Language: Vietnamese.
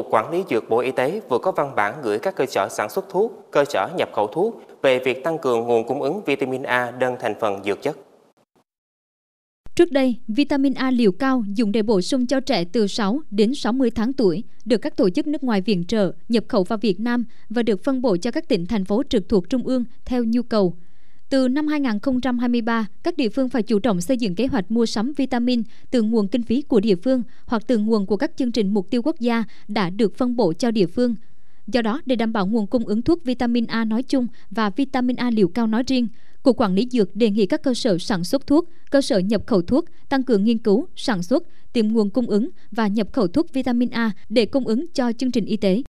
Cục Quản lý Dược Bộ Y tế vừa có văn bản gửi các cơ sở sản xuất thuốc, cơ sở nhập khẩu thuốc về việc tăng cường nguồn cung ứng vitamin A đơn thành phần dược chất. Trước đây, vitamin A liều cao dùng để bổ sung cho trẻ từ 6 đến 60 tháng tuổi được các tổ chức nước ngoài viện trợ, nhập khẩu vào Việt Nam và được phân bổ cho các tỉnh thành phố trực thuộc trung ương theo nhu cầu. Từ năm 2023, các địa phương phải chủ động xây dựng kế hoạch mua sắm vitamin từ nguồn kinh phí của địa phương hoặc từ nguồn của các chương trình mục tiêu quốc gia đã được phân bổ cho địa phương. Do đó, để đảm bảo nguồn cung ứng thuốc vitamin A nói chung và vitamin A liều cao nói riêng, Cục Quản lý Dược đề nghị các cơ sở sản xuất thuốc, cơ sở nhập khẩu thuốc tăng cường nghiên cứu, sản xuất, tìm nguồn cung ứng và nhập khẩu thuốc vitamin A để cung ứng cho chương trình y tế.